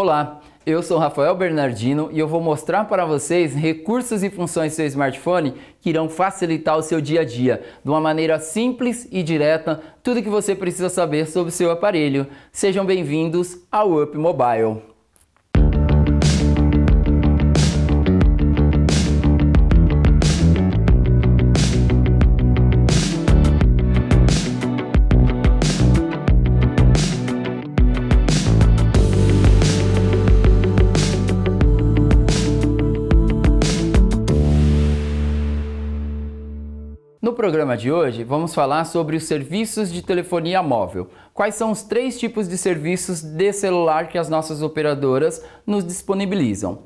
Olá, eu sou Rafael Bernardino e eu vou mostrar para vocês recursos e funções do seu smartphone que irão facilitar o seu dia a dia, de uma maneira simples e direta, tudo que você precisa saber sobre o seu aparelho. Sejam bem-vindos ao Up Mobile. programa de hoje, vamos falar sobre os serviços de telefonia móvel. Quais são os três tipos de serviços de celular que as nossas operadoras nos disponibilizam?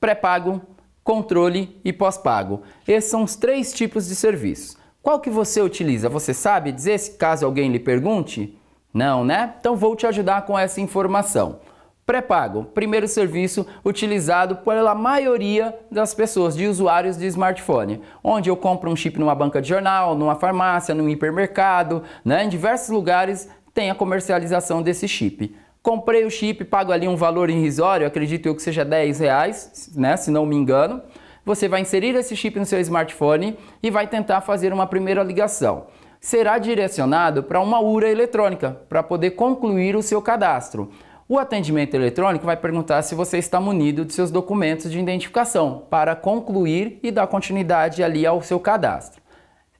Pré-pago, controle e pós-pago. Esses são os três tipos de serviços. Qual que você utiliza? Você sabe dizer, se caso alguém lhe pergunte? Não, né? Então vou te ajudar com essa informação. Pré-pago, primeiro serviço utilizado pela maioria das pessoas, de usuários de smartphone, onde eu compro um chip numa banca de jornal, numa farmácia, num hipermercado, né? em diversos lugares tem a comercialização desse chip. Comprei o chip, pago ali um valor irrisório, acredito eu que seja 10 reais, né? se não me engano. Você vai inserir esse chip no seu smartphone e vai tentar fazer uma primeira ligação será direcionado para uma URA eletrônica para poder concluir o seu cadastro. O atendimento eletrônico vai perguntar se você está munido de seus documentos de identificação para concluir e dar continuidade ali ao seu cadastro.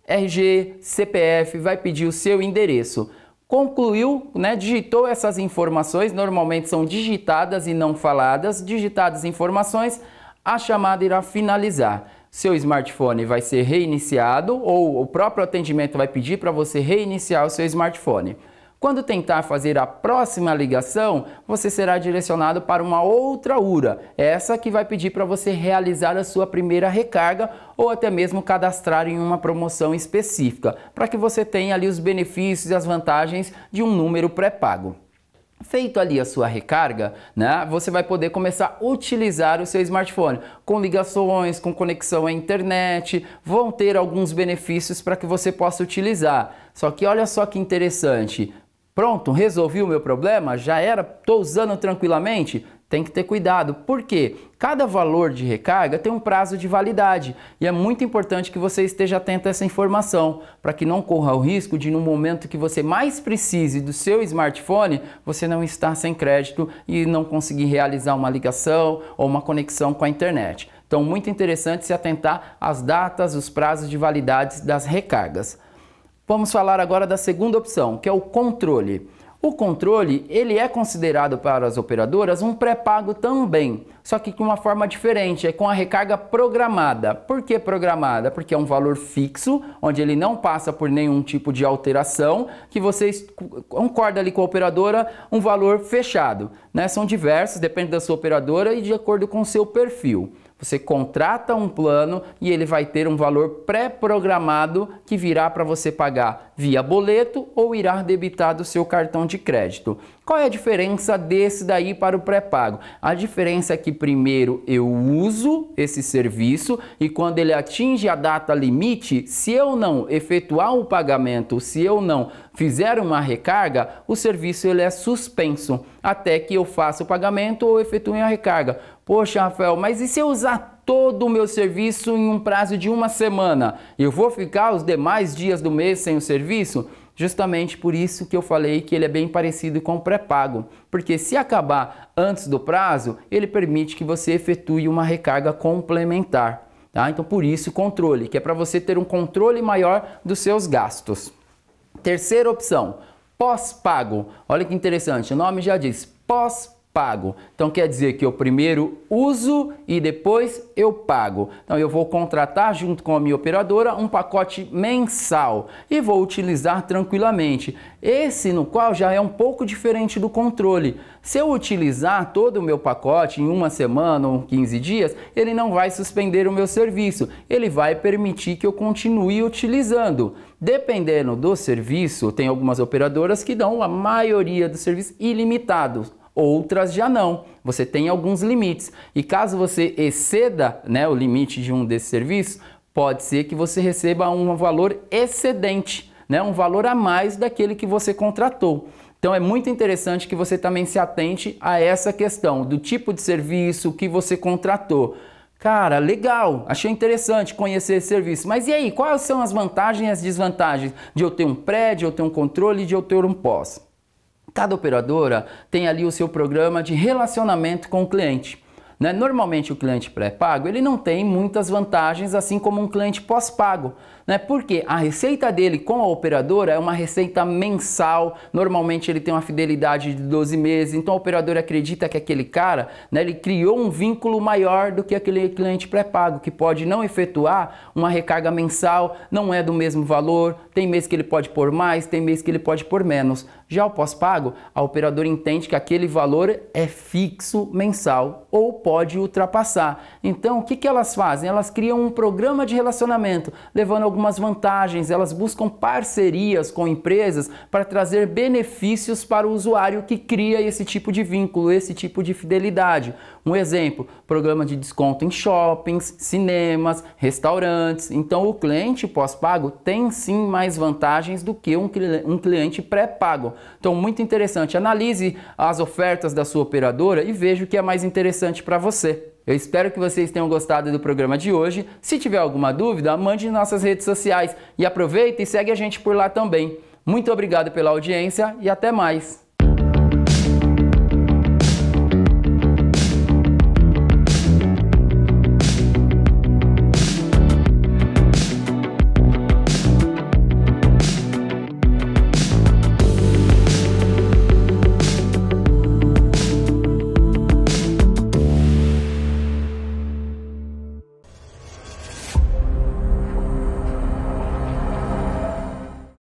RG, CPF, vai pedir o seu endereço. Concluiu, né, digitou essas informações, normalmente são digitadas e não faladas, digitadas informações, a chamada irá finalizar. Seu smartphone vai ser reiniciado ou o próprio atendimento vai pedir para você reiniciar o seu smartphone. Quando tentar fazer a próxima ligação, você será direcionado para uma outra URA, é essa que vai pedir para você realizar a sua primeira recarga ou até mesmo cadastrar em uma promoção específica, para que você tenha ali os benefícios e as vantagens de um número pré-pago. Feito ali a sua recarga, né, você vai poder começar a utilizar o seu smartphone com ligações, com conexão à internet, vão ter alguns benefícios para que você possa utilizar. Só que olha só que interessante, Pronto, resolvi o meu problema? Já era? Estou usando tranquilamente? Tem que ter cuidado, porque cada valor de recarga tem um prazo de validade e é muito importante que você esteja atento a essa informação para que não corra o risco de, no momento que você mais precise do seu smartphone, você não estar sem crédito e não conseguir realizar uma ligação ou uma conexão com a internet. Então, muito interessante se atentar às datas, os prazos de validade das recargas. Vamos falar agora da segunda opção, que é o controle. O controle, ele é considerado para as operadoras um pré-pago também, só que com uma forma diferente, é com a recarga programada. Por que programada? Porque é um valor fixo, onde ele não passa por nenhum tipo de alteração, que você concorda ali com a operadora um valor fechado. Né? São diversos, depende da sua operadora e de acordo com o seu perfil. Você contrata um plano e ele vai ter um valor pré-programado que virá para você pagar via boleto ou irá debitar do seu cartão de crédito. Qual é a diferença desse daí para o pré-pago? A diferença é que primeiro eu uso esse serviço e quando ele atinge a data limite, se eu não efetuar o pagamento, se eu não fizer uma recarga, o serviço ele é suspenso até que eu faça o pagamento ou efetue a recarga. Poxa, Rafael, mas e se eu usar todo o meu serviço em um prazo de uma semana. Eu vou ficar os demais dias do mês sem o serviço? Justamente por isso que eu falei que ele é bem parecido com o pré-pago, porque se acabar antes do prazo, ele permite que você efetue uma recarga complementar. Tá? Então, por isso, controle, que é para você ter um controle maior dos seus gastos. Terceira opção, pós-pago. Olha que interessante, o nome já diz pós-pago pago. Então quer dizer que eu primeiro uso e depois eu pago. Então eu vou contratar junto com a minha operadora um pacote mensal e vou utilizar tranquilamente. Esse no qual já é um pouco diferente do controle. Se eu utilizar todo o meu pacote em uma semana ou 15 dias, ele não vai suspender o meu serviço. Ele vai permitir que eu continue utilizando. Dependendo do serviço, tem algumas operadoras que dão a maioria do serviço ilimitados outras já não. Você tem alguns limites. E caso você exceda né, o limite de um desses serviços, pode ser que você receba um valor excedente, né, um valor a mais daquele que você contratou. Então é muito interessante que você também se atente a essa questão do tipo de serviço que você contratou. Cara, legal, achei interessante conhecer esse serviço. Mas e aí, quais são as vantagens e as desvantagens de eu ter um prédio, de eu ter um controle, de eu ter um pós? Cada operadora tem ali o seu programa de relacionamento com o cliente. Né? Normalmente o cliente pré-pago ele não tem muitas vantagens, assim como um cliente pós-pago. Né? Porque a receita dele com a operadora é uma receita mensal, normalmente ele tem uma fidelidade de 12 meses, então a operadora acredita que aquele cara né, ele criou um vínculo maior do que aquele cliente pré-pago, que pode não efetuar uma recarga mensal, não é do mesmo valor, tem mês que ele pode pôr mais, tem mês que ele pode pôr menos. Já o pós-pago, a operadora entende que aquele valor é fixo mensal ou pode ultrapassar. Então, o que, que elas fazem? Elas criam um programa de relacionamento, levando algumas vantagens, elas buscam parcerias com empresas para trazer benefícios para o usuário que cria esse tipo de vínculo, esse tipo de fidelidade. Um exemplo, programa de desconto em shoppings, cinemas, restaurantes. Então o cliente pós-pago tem sim mais vantagens do que um, um cliente pré-pago. Então muito interessante. Analise as ofertas da sua operadora e veja o que é mais interessante para você. Eu espero que vocês tenham gostado do programa de hoje. Se tiver alguma dúvida, mande em nossas redes sociais e aproveita e segue a gente por lá também. Muito obrigado pela audiência e até mais.